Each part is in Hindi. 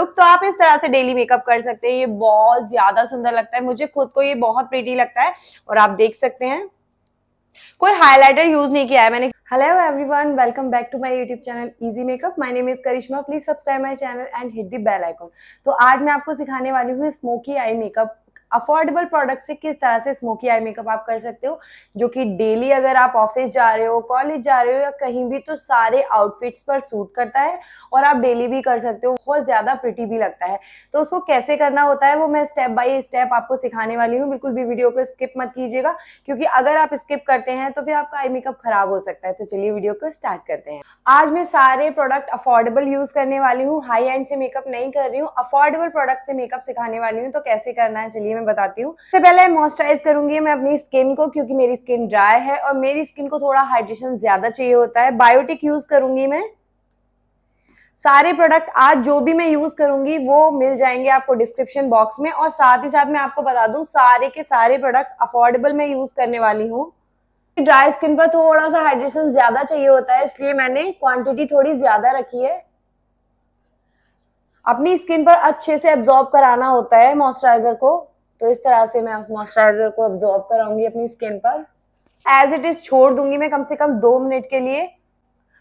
लुक तो आप इस तरह से डेली मेकअप कर सकते हैं ये बहुत ज्यादा सुंदर लगता है मुझे खुद को ये बहुत प्रीटी लगता है और आप देख सकते हैं कोई हाइलाइटर यूज नहीं किया है मैंने hello everyone welcome back to my YouTube channel easy makeup my name is Karishma please subscribe my channel and hit the bell icon तो आज मैं आपको सिखाने वाली हूँ smoky eye makeup affordable product से किस तरह से स्मोकी आई मेकअप आप कर सकते हो जो कि डेली अगर आप ऑफिस जा रहे हो कॉलेज जा रहे हो या कहीं भी तो सारे आउटफिट्स पर सूट करता है और आप डेली भी कर सकते हो बहुत ज़्यादा प्रिटी भी लगता है तो उसको कैसे करना होता है वो मैं स्टेप बाय स्टेप आपको सिखाने वाली हूँ बिल्कुल भी वीडियो को स्किप मत कीजिएगा क्योंकि अगर आप स्किप करते हैं तो फिर आपका आई मेकअप खराब हो सकता है तो चलिए वीडियो को स्टार्ट करते हैं आज मैं सारे प्रोडक्ट अफोर्डेबल यूज़ करने वाली हूँ हाई एंड से मेकअप नहीं कर रही हूँ अफोर्डेबल प्रोडक्ट से मेकअप सिखाने वाली हूँ तो कैसे करना है चलिए मैं बताती हूँ सबसे पहले मॉइस्चराइज करूंगी मैं अपनी स्किन को क्योंकि मेरी स्किन ड्राई है और मेरी स्किन को थोड़ा हाइड्रेशन ज़्यादा चाहिए होता है बायोटिक यूज़ करूंगी मैं सारे प्रोडक्ट आज जो भी मैं यूज करूंगी वो मिल जाएंगे आपको डिस्क्रिप्शन बॉक्स में और साथ ही साथ मैं आपको बता दूं सारे के सारे प्रोडक्ट अफोर्डेबल मैं यूज करने वाली हूँ ड्राई स्किन पर थोड़ा सा हाइड्रेशन ज्यादा चाहिए होता है इसलिए मैंने क्वांटिटी थोड़ी ज्यादा रखी है अपनी स्किन पर अच्छे से एब्जॉर्ब कराना होता है मॉइस्चराइजर को तो इस तरह से मैं मॉइस्चराइजर को एब्जॉर्ब कराऊंगी अपनी स्किन पर एज इट इज छोड़ दूंगी मैं कम से कम दो मिनट के लिए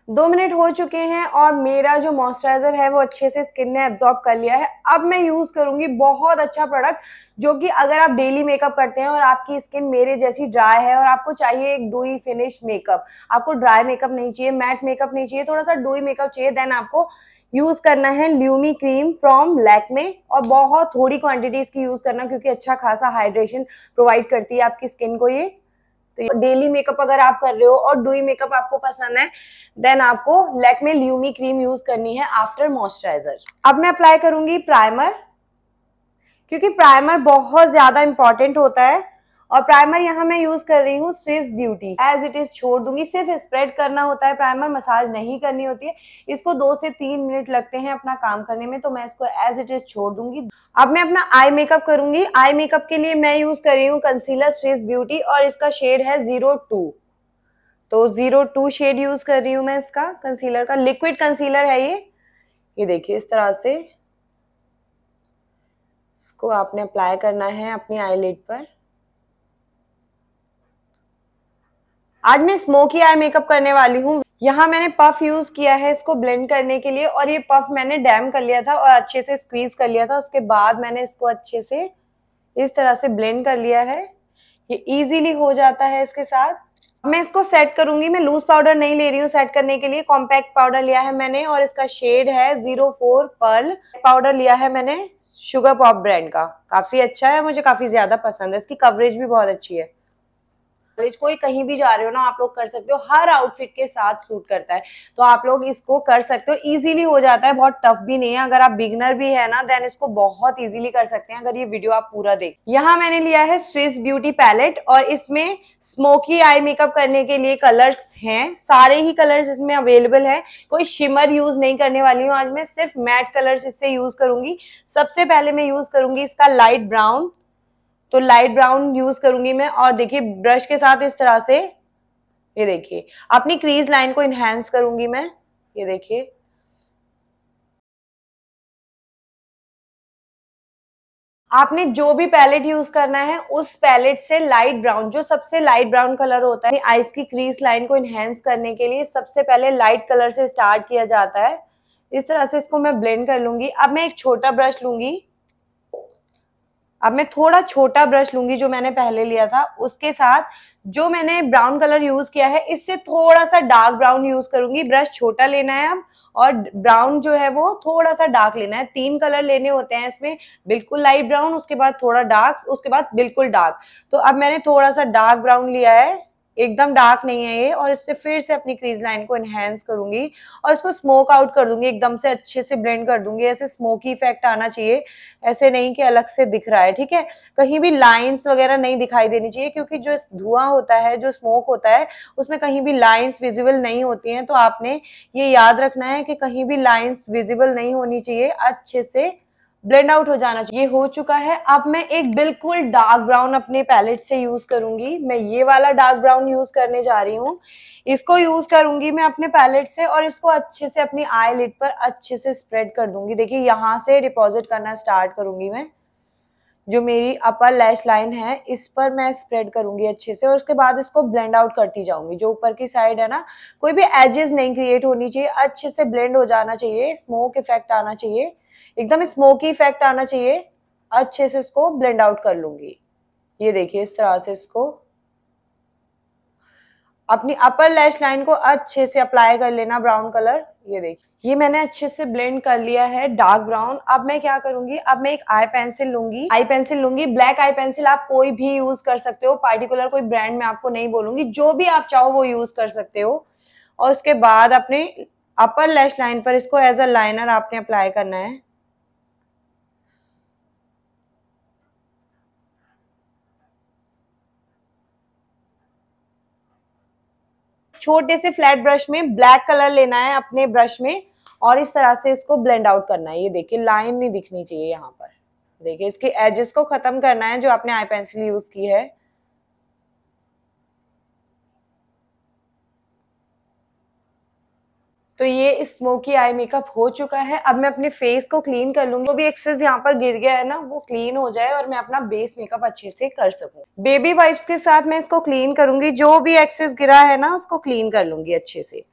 दो मिनट हो चुके हैं और मेरा जो मॉइस्चराइजर है वो अच्छे से स्किन ने एब्जॉर्ब कर लिया है अब मैं यूज़ करूंगी बहुत अच्छा प्रोडक्ट जो कि अगर आप डेली मेकअप करते हैं और आपकी स्किन मेरे जैसी ड्राई है और आपको चाहिए एक डुई फिनिश मेकअप आपको ड्राई मेकअप नहीं चाहिए मैट मेकअप नहीं चाहिए थोड़ा सा डुई मेकअप चाहिए देन आपको यूज़ करना है ल्यूमी क्रीम फ्रॉम लैकमे और बहुत थोड़ी क्वांटिटी इसकी यूज़ करना क्योंकि अच्छा खासा हाइड्रेशन प्रोवाइड करती है आपकी स्किन को ये तो डेली मेकअप अगर आप कर रहे हो और डुई मेकअप आपको पसंद है देन आपको लैकमे ल्यूमी क्रीम यूज करनी है आफ्टर मॉइस्चराइजर अब मैं अप्लाई करूंगी प्राइमर क्योंकि प्राइमर बहुत ज्यादा इंपॉर्टेंट होता है और प्राइमर यहाँ मैं यूज कर रही हूँ Swiss beauty as it is छोड़ दूंगी सिर्फ स्प्रेड करना होता है प्राइमर मसाज नहीं करनी होती है इसको दो से तीन मिनट लगते हैं अपना काम करने में तो मैं इसको एज इट इज छोड़ दूंगी अब मैं अपना आई मेकअप करूंगी आई मेकअप के लिए मैं यूज कर रही हूँ कंसीलर स्विस ब्यूटी और इसका शेड है जीरो टू तो जीरो टू शेड यूज कर रही हूँ मैं इसका कंसीलर का लिक्विड कंसीलर है ये ये देखिए इस तरह से इसको आपने अप्लाई करना है अपनी आईलिड पर आज मैं स्मोकी आई मेकअप करने वाली हूँ यहाँ मैंने पफ यूज किया है इसको ब्लेंड करने के लिए और ये पफ मैंने डैम कर लिया था और अच्छे से स्क्वीज कर लिया था उसके बाद मैंने इसको अच्छे से इस तरह से ब्लेंड कर लिया है ये इजीली हो जाता है इसके साथ मैं इसको सेट करूंगी मैं लूज पाउडर नहीं ले रही हूँ सेट करने के लिए कॉम्पैक्ट पाउडर लिया है मैंने और इसका शेड है जीरो फोर पर्ल पाउडर लिया है मैंने शुगर पॉप ब्रांड का काफी अच्छा है मुझे काफी ज्यादा पसंद है इसकी कवरेज भी बहुत अच्छी है कॉलेज कोई कहीं भी जा रहे हो ना आप लोग कर सकते हो हर आउटफिट के साथ सूट करता है तो आप लोग इसको कर सकते हो इजीली हो जाता है बहुत टफ भी नहीं है अगर आप बिगनर भी है ना देन इसको बहुत इजीली कर सकते हैं अगर ये वीडियो आप पूरा देख यहाँ मैंने लिया है स्विस ब्यूटी पैलेट और इसमें स्मोकी आई मेकअप करने के लिए कलर्स हैं सारे ही कलर्स इसमें अवेलेबल है कोई शिमर यूज नहीं करने वाली हूँ आज मैं सिर्फ मैट कलर्स इससे यूज करूंगी सबसे पहले मैं यूज करूंगी इसका लाइट ब्राउन तो लाइट ब्राउन यूज करूंगी मैं और देखिए ब्रश के साथ इस तरह से ये देखिए अपनी क्रीज लाइन को इनहेंस करूंगी मैं ये देखिए आपने जो भी पैलेट यूज करना है उस पैलेट से लाइट ब्राउन जो सबसे लाइट ब्राउन कलर होता है आइस की क्रीज लाइन को इनहेंस करने के लिए सबसे पहले लाइट कलर से स्टार्ट किया जाता है इस तरह से इसको मैं ब्लेंड कर लूंगी अब मैं एक छोटा ब्रश लूंगी अब मैं थोड़ा छोटा ब्रश लूंगी जो मैंने पहले लिया था उसके साथ जो मैंने ब्राउन कलर यूज किया है इससे थोड़ा सा डार्क ब्राउन यूज करूंगी ब्रश छोटा लेना है अब और ब्राउन जो है वो थोड़ा सा डार्क लेना है तीन कलर लेने होते हैं इसमें बिल्कुल लाइट ब्राउन उसके बाद थोड़ा डार्क उसके बाद बिल्कुल डार्क तो अब मैंने थोड़ा सा डार्क ब्राउन लिया है एकदम डार्क नहीं है ये और इससे फिर से अपनी क्रीज लाइन को एनहेंस करूंगी और इसको स्मोक आउट कर दूंगी एकदम से अच्छे से ब्लेंड कर दूंगी ऐसे स्मोकी इफेक्ट आना चाहिए ऐसे नहीं कि अलग से दिख रहा है ठीक है कहीं भी लाइंस वगैरह नहीं दिखाई देनी चाहिए क्योंकि जो धुआं होता है जो स्मोक होता है उसमें कहीं भी लाइन्स विजिबल नहीं होती है तो आपने ये याद रखना है कि कहीं भी लाइन्स विजिबल नहीं होनी चाहिए अच्छे से ब्लेंड आउट हो जाना चाहिए ये हो चुका है अब मैं एक बिल्कुल डार्क ब्राउन अपने पैलेट से यूज करूंगी मैं ये वाला डार्क ब्राउन यूज करने जा रही हूँ इसको यूज करूंगी मैं अपने पैलेट से और इसको अच्छे से अपनी आई लिट पर अच्छे से स्प्रेड कर दूंगी देखिए यहाँ से डिपॉजिट करना स्टार्ट करूंगी मैं जो मेरी अपर लैश लाइन है इस पर मैं स्प्रेड करूंगी अच्छे से और उसके बाद इसको ब्लेंड आउट करती जाऊंगी जो ऊपर की साइड है ना कोई भी एजेस नहीं क्रिएट होनी चाहिए अच्छे से ब्लेंड हो जाना चाहिए स्मोक इफेक्ट आना चाहिए एकदम स्मोकी इफेक्ट आना चाहिए अच्छे से इसको ब्लेंड आउट कर लूंगी ये देखिए इस तरह से इसको अपनी अपर लैश लाइन को अच्छे से अप्लाई कर लेना ब्राउन कलर ये देखिए ये मैंने अच्छे से ब्लेंड कर लिया है डार्क ब्राउन अब मैं क्या करूंगी अब मैं एक आई पेंसिल लूंगी आई पेंसिल लूंगी ब्लैक आई पेंसिल आप कोई भी यूज कर सकते हो पार्टिकुलर कोई ब्रांड में आपको नहीं बोलूंगी जो भी आप चाहो वो यूज कर सकते हो और उसके बाद अपने अपर लैश लाइन पर इसको एज अ लाइनर आपने अप्लाई करना है छोटे से फ्लैट ब्रश में ब्लैक कलर लेना है अपने ब्रश में और इस तरह से इसको ब्लेंड आउट करना है ये देखिए लाइन नहीं दिखनी चाहिए यहाँ पर देखिए इसके एजेस को खत्म करना है जो आपने आई पेंसिल यूज की है तो ये स्मोकी आई मेकअप हो चुका है अब मैं अपने फेस को क्लीन कर लूंगी जो तो भी एक्सेस यहाँ पर गिर गया है ना वो क्लीन हो जाए और मैं अपना बेस मेकअप अच्छे से कर सकूं बेबी वाइप्स के साथ मैं इसको क्लीन करूंगी जो भी एक्सेस गिरा है ना उसको क्लीन कर लूंगी अच्छे से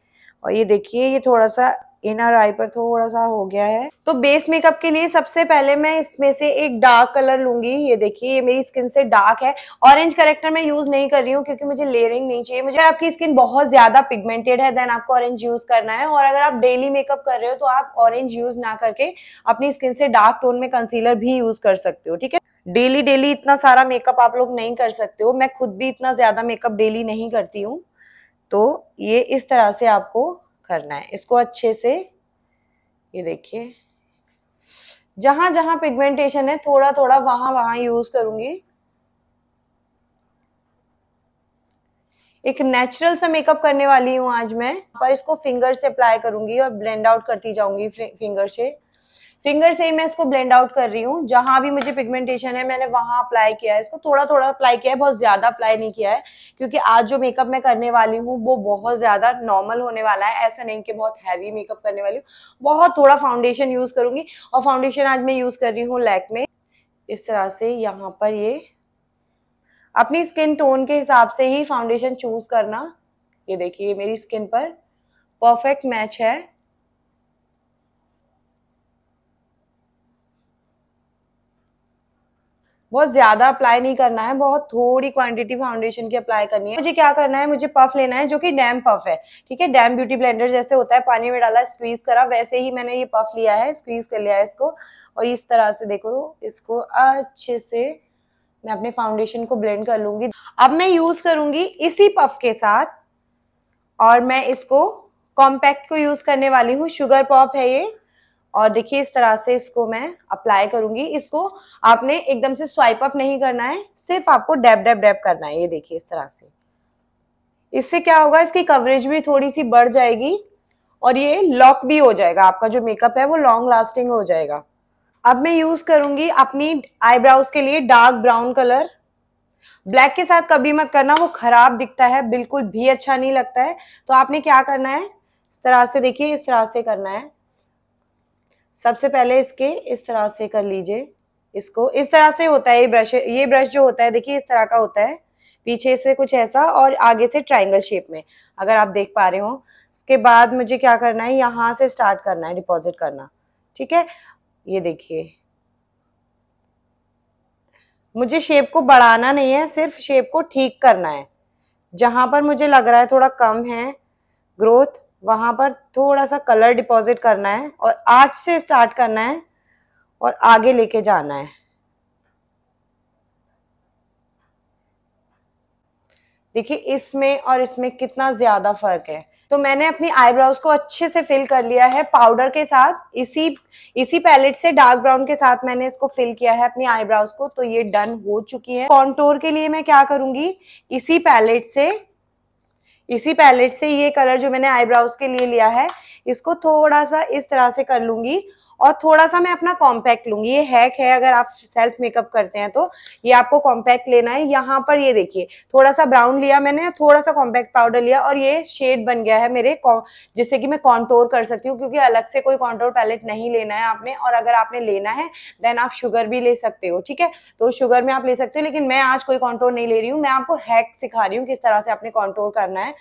और ये देखिए ये थोड़ा सा इनर आई पर थोड़ा सा हो गया है तो बेस मेकअप के लिए सबसे पहले मैं इसमें से एक डार्क कलर लूंगी ये देखिए ये मेरी स्किन से डार्क है ऑरेंज करेक्टर मैं यूज नहीं कर रही हूँ क्योंकि मुझे लेयरिंग नहीं चाहिए मुझे आपकी स्किन बहुत ज्यादा पिगमेंटेड है देन आपको ऑरेंज यूज करना है और अगर आप डेली मेकअप कर रहे हो तो आप ऑरेंज यूज ना करके अपनी स्किन से डार्क टोन में कंसीलर भी यूज कर सकते हो ठीक है डेली डेली इतना सारा मेकअप आप लोग नहीं कर सकते हो मैं खुद भी इतना ज्यादा मेकअप डेली नहीं करती हूँ तो ये इस तरह से आपको करना है इसको अच्छे से ये देखिए जहां जहां पिगमेंटेशन है थोड़ा थोड़ा वहां वहां यूज करूंगी एक नेचुरल सा मेकअप करने वाली हूं आज मैं पर इसको फिंगर से अप्लाई करूंगी और ब्लेंड आउट करती जाऊंगी फिंगर से फिंगर से ही मैं इसको ब्लेंड आउट कर रही हूँ जहाँ भी मुझे पिगमेंटेशन है मैंने वहाँ अप्लाई किया है इसको थोड़ा थोड़ा अप्लाई किया है बहुत ज़्यादा अप्लाई नहीं किया है क्योंकि आज जो मेकअप मैं करने वाली हूँ वो बहुत ज़्यादा नॉर्मल होने वाला है ऐसा नहीं कि बहुत हैवी मेकअप करने वाली हूँ बहुत थोड़ा फाउंडेशन यूज़ करूंगी और फाउंडेशन आज मैं यूज़ कर रही हूँ लैक में इस तरह से यहाँ पर ये अपनी स्किन टोन के हिसाब से ही फाउंडेशन चूज़ करना ये देखिए मेरी स्किन पर परफेक्ट मैच है बहुत ज्यादा अप्लाई नहीं करना है बहुत थोड़ी क्वांटिटी फाउंडेशन की अप्लाई करनी है मुझे क्या करना है मुझे पफ लेना है जो कि डैम पफ है ठीक है डैम ब्यूटी ब्लेंडर जैसे होता है पानी में डाला स्क्वीज करा वैसे ही मैंने ये पफ लिया है स्क्वीज कर लिया है इसको और इस तरह से देखो इसको अच्छे से मैं अपने फाउंडेशन को ब्लेंड कर लूंगी अब मैं यूज करूंगी इसी पफ के साथ और मैं इसको कॉम्पैक्ट को यूज करने वाली हूँ शुगर पॉप है ये और देखिए इस तरह से इसको मैं अप्लाई करूंगी इसको आपने एकदम से स्वाइप अप नहीं करना है सिर्फ आपको डैप डैप डैप करना है ये देखिए इस तरह से इससे क्या होगा इसकी कवरेज भी थोड़ी सी बढ़ जाएगी और ये लॉक भी हो जाएगा आपका जो मेकअप है वो लॉन्ग लास्टिंग हो जाएगा अब मैं यूज करूंगी अपनी आईब्राउज के लिए डार्क ब्राउन कलर ब्लैक के साथ कभी मत करना वो खराब दिखता है बिल्कुल भी अच्छा नहीं लगता है तो आपने क्या करना है इस तरह से देखिए इस तरह से करना है सबसे पहले इसके इस तरह से कर लीजिए इसको इस तरह से होता है ये ब्रश ये ब्रश जो होता है देखिए इस तरह का होता है पीछे से कुछ ऐसा और आगे से ट्राइंगल शेप में अगर आप देख पा रहे हो उसके बाद मुझे क्या करना है यहाँ से स्टार्ट करना है डिपॉजिट करना ठीक है ये देखिए मुझे शेप को बढ़ाना नहीं है सिर्फ शेप को ठीक करना है जहां पर मुझे लग रहा है थोड़ा कम है ग्रोथ वहां पर थोड़ा सा कलर डिपॉजिट करना है और आज से स्टार्ट करना है और आगे लेके जाना है देखिए इसमें और इसमें कितना ज़्यादा फ़र्क है तो मैंने अपनी आईब्राउज को अच्छे से फिल कर लिया है पाउडर के साथ इसी इसी पैलेट से डार्क ब्राउन के साथ मैंने इसको फिल किया है अपनी आईब्राउज को तो ये डन हो चुकी है कॉन्टोर के लिए मैं क्या करूंगी इसी पैलेट से इसी पैलेट से ये कलर जो मैंने आईब्राउज के लिए लिया है इसको थोड़ा सा इस तरह से कर लूंगी और थोड़ा सा मैं अपना कॉम्पैक्ट लूंगी ये हैक है अगर आप सेल्फ मेकअप करते हैं तो ये आपको कॉम्पैक्ट लेना है यहाँ पर ये देखिए थोड़ा सा ब्राउन लिया मैंने थोड़ा सा कॉम्पैक्ट पाउडर लिया और ये शेड बन गया है मेरे जिससे कि मैं कॉन्टोर कर सकती हूँ क्योंकि अलग से कोई कॉन्टोर पैलेट नहीं लेना है आपने और अगर आपने लेना है देन आप शुगर भी ले सकते हो ठीक है तो शुगर में आप ले सकते हो लेकिन मैं आज कोई कॉन्टोर नहीं ले रही हूँ मैं आपको हैक सिखा रही हूँ किस तरह से आपने कॉन्टोर करना है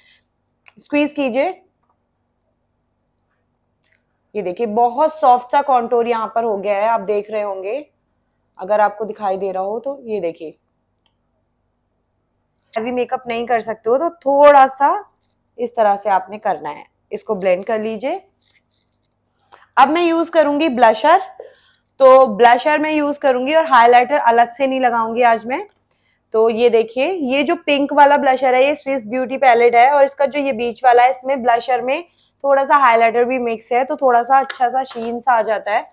स्क्वीज कीजिए ये देखिए बहुत सॉफ्ट सा कॉन्टोर यहाँ पर हो गया है आप देख रहे होंगे अगर आपको दिखाई दे रहा हो तो ये देखिए हैवी मेकअप नहीं कर सकते हो तो थोड़ा सा इस तरह से आपने करना है इसको ब्लेंड कर लीजिए अब मैं यूज करूंगी ब्लशर तो ब्लशर मैं यूज करूंगी और हाइलाइटर अलग से नहीं लगाऊंगी आज मैं तो ये देखिए ये जो पिंक वाला ब्लशर है ये स्विस ब्यूटी पैलेट है और इसका जो ये बीच वाला है इसमें ब्लशर में थोड़ा सा हाईलाइटर भी मिक्स है तो थोड़ा सा अच्छा सा शीन सा आ जाता है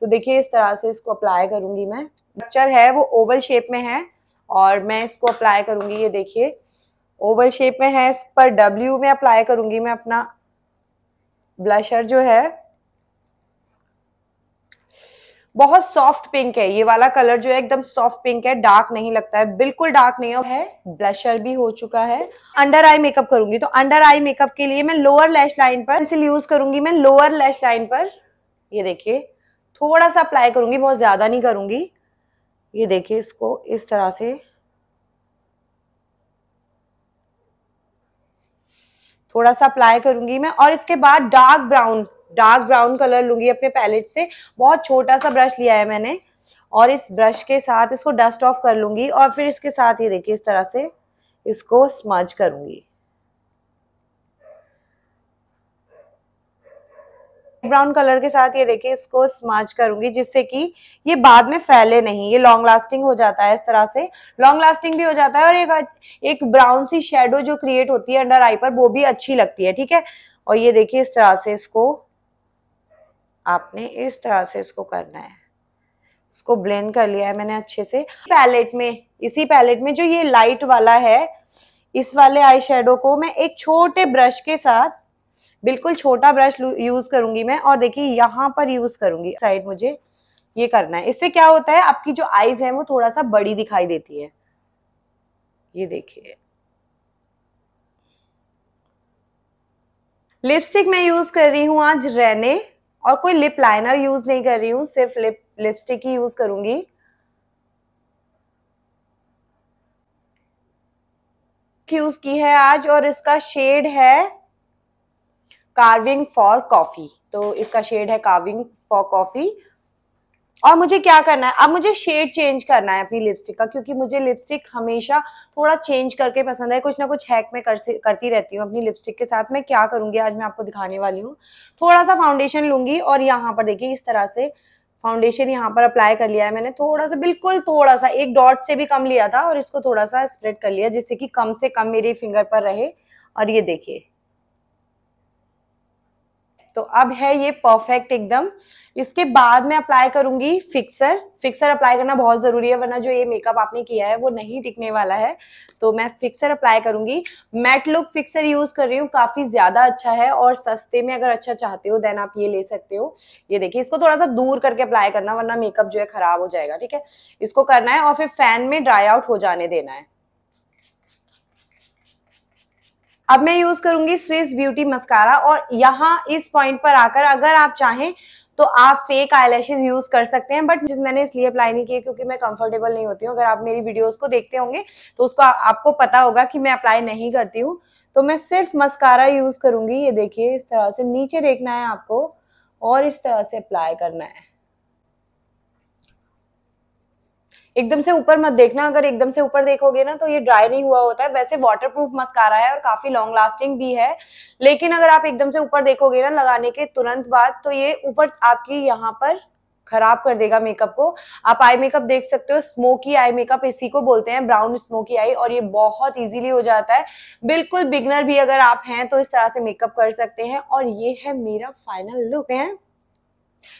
तो देखिए इस तरह से इसको अप्लाई करूंगी मैं स्ट्रक्चर है वो ओवल शेप में है और मैं इसको अप्लाई करूंगी ये देखिए ओवल शेप में है इस पर डब्ल्यू में अप्लाई करूँगी मैं अपना ब्लशर जो है बहुत सॉफ्ट पिंक है ये वाला कलर जो है एकदम सॉफ्ट पिंक है डार्क नहीं लगता है बिल्कुल डार्क नहीं है ब्लशर भी हो चुका है अंडर आई मेकअप करूंगी तो अंडर आई मेकअप के लिए मैं लोअर लैश लाइन पर पेंसिल यूज करूंगी मैं लोअर लैश लाइन पर ये देखिए थोड़ा सा अप्लाई करूंगी बहुत ज्यादा नहीं करूंगी ये देखिए इसको इस तरह से थोड़ा सा अप्लाई करूंगी मैं और इसके बाद dark brown dark brown colour लूंगी अपने पैलेट से बहुत छोटा सा ब्रश लिया है मैंने और इस ब्रश के साथ इसको डस्ट ऑफ कर लूंगी और फिर इसके साथ ये देखिए इस तरह से इसको स्मज करूंगी ब्राउन कलर के साथ ये देखिए इसको स्मज करूंगी जिससे कि ये बाद में फैले नहीं ये लॉन्ग लास्टिंग हो जाता है इस तरह से लॉन्ग लास्टिंग भी हो जाता है और एक एक ब्राउन सी शेडो जो क्रिएट होती है अंडर आई पर वो भी अच्छी लगती है ठीक है और ये देखिए इस तरह से इसको आपने इस तरह से इसको करना है इसको ब्लेंड कर लिया है मैंने अच्छे से पैलेट में इसी पैलेट में जो ये लाइट वाला है इस वाले आई शेडो को मैं एक छोटे ब्रश के साथ बिल्कुल छोटा ब्रश यूज़ करूंगी मैं और देखिए यहाँ पर यूज़ करूंगी साइड मुझे ये करना है इससे क्या होता है आपकी जो आईज है वो थोड़ा सा बड़ी दिखाई देती है ये देखिए लिपस्टिक मैं यूज़ कर रही हूँ आज रेने और कोई लिप लाइनर यूज नहीं कर रही हूँ सिर्फ लिप लिपस्टिक ही यूज करूंगी यूज की है आज और इसका शेड है कार्विंग फॉर कॉफी तो इसका शेड है कार्विंग फॉर कॉफी और मुझे क्या करना है अब मुझे शेड चेंज करना है अपनी लिपस्टिक का क्योंकि मुझे लिपस्टिक हमेशा थोड़ा चेंज करके पसंद है कुछ ना कुछ हैक में कर करती रहती हूँ अपनी लिपस्टिक के साथ मैं क्या करूंगी आज मैं आपको दिखाने वाली हूँ थोड़ा सा फाउंडेशन लूंगी और यहाँ पर देखिए इस तरह से फाउंडेशन यहाँ पर अप्लाई कर लिया है मैंने थोड़ा सा बिल्कुल थोड़ा सा एक डॉट से भी कम लिया था और इसको थोड़ा सा स्प्रेड कर लिया जिससे कि कम से कम मेरी फिंगर पर रहे और ये देखिए तो अब है ये परफेक्ट एकदम इसके बाद मैं अप्लाई करूंगी फिक्सर फिक्सर अप्लाई करना बहुत ज़रूरी है वरना जो ये मेकअप आपने किया है वो नहीं टिकने वाला है तो मैं फिक्सर अप्लाई करूंगी मैट लुक फिक्सर यूज़ कर रही हूँ काफ़ी ज़्यादा अच्छा है और सस्ते में अगर अच्छा चाहते हो देन आप ये ले सकते हो ये देखिए इसको थोड़ा सा दूर करके अप्लाई करना वरना मेकअप जो है ख़राब हो जाएगा ठीक है इसको करना है और फिर फैन में ड्राई आउट हो जाने देना है अब मैं यूज करूंगी स्विस ब्यूटी मस्कारा और यहाँ इस पॉइंट पर आकर अगर आप चाहें तो आप फेक आईलैशेज यूज कर सकते हैं बट मैंने इसलिए अप्लाई नहीं किया क्योंकि मैं कंफर्टेबल नहीं होती हूँ अगर आप मेरी वीडियोस को देखते होंगे तो उसको आ, आपको पता होगा कि मैं अप्लाई नहीं करती हूँ तो मैं सिर्फ मस्कारा यूज करूंगी ये देखिए इस तरह से नीचे देखना है आपको और इस तरह से अप्लाई करना है एकदम से ऊपर मत देखना अगर एकदम से ऊपर देखोगे ना तो ये ड्राई नहीं हुआ होता है वैसे वाटर प्रूफ मस्कारा है और काफी लॉन्ग लास्टिंग भी है लेकिन अगर आप एकदम से ऊपर देखोगे ना लगाने के तुरंत बाद तो ये ऊपर आपकी यहाँ पर खराब कर देगा मेकअप को आप आई मेकअप देख सकते हो स्मोकी आई मेकअप इसी को बोलते हैं ब्राउन स्मोकी आई और ये बहुत इजीली हो जाता है बिल्कुल बिगनर भी अगर आप हैं तो इस तरह से मेकअप कर सकते हैं और ये है मेरा फाइनल लुक है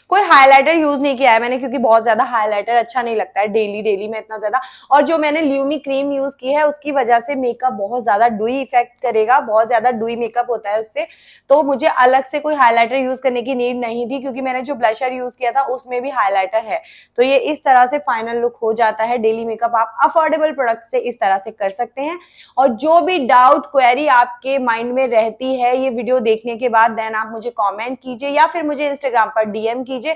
कोई हाईलाइटर यूज नहीं किया है मैंने क्योंकि बहुत ज्यादा हाईलाइटर अच्छा नहीं लगता है डेली डेली में इतना ज्यादा और जो मैंने ल्यूमी क्रीम यूज की है उसकी वजह से मेकअप बहुत ज्यादा डुई इफेक्ट करेगा बहुत ज्यादा डुई मेकअप होता है उससे तो मुझे अलग से कोई हाईलाइटर यूज करने की नीड नहीं थी क्योंकि मैंने जो ब्लशर यूज किया था उसमें भी हाईलाइटर है तो ये इस तरह से फाइनल लुक हो जाता है डेली मेकअप आप अफोर्डेबल प्रोडक्ट से इस तरह से कर सकते हैं और जो भी डाउट क्वेरी आपके माइंड में रहती है ये वीडियो देखने के बाद देन आप मुझे कॉमेंट कीजिए या फिर मुझे इंस्टाग्राम पर डीएम डीएम कीजिए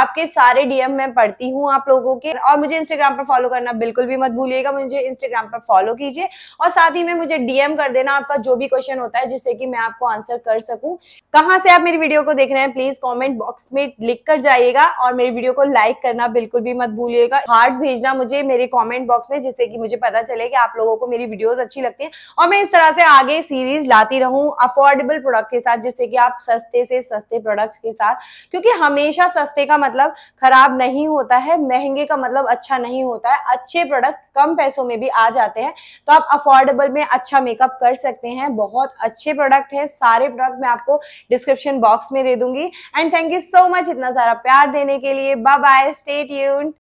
आपके सारे डीएम मैं पढ़ती हूँ आप लोगों के और मुझे इंस्टाग्राम पर फॉलो करना बिल्कुल भी मत भूलिएगा मुझे इंस्टाग्राम पर फॉलो कीजिए और साथ ही में मुझे डीएम कर देना आपका जो भी क्वेश्चन होता है जिससे कि मैं आपको आंसर कर सकूँ कहाँ से आप मेरी वीडियो को देख रहे हैं प्लीज कॉमेंट बॉक्स में लिख कर जाइएगा और मेरी वीडियो को लाइक करना बिल्कुल भी मत भूलिएगा हार्ट भेजना मुझे मेरे कॉमेंट बॉक्स में जिससे कि मुझे पता चले कि आप लोगों को मेरी वीडियोज अच्छी लगती है और मैं इस तरह से आगे सीरीज लाती रहूँ अफोर्डेबल प्रोडक्ट के साथ जिससे कि आप सस्ते से सस्ते प्रोडक्ट्स के साथ क्योंकि हमें हमेशा सस्ते का मतलब खराब नहीं होता है महंगे का मतलब अच्छा नहीं होता है अच्छे प्रोडक्ट कम पैसों में भी आ जाते हैं तो आप अफोर्डेबल में अच्छा मेकअप कर सकते हैं बहुत अच्छे प्रोडक्ट है सारे प्रोडक्ट मैं आपको डिस्क्रिप्शन बॉक्स में दे दूंगी and thank you so much इतना सारा प्यार देने के लिए बाय बाय स्टेट यून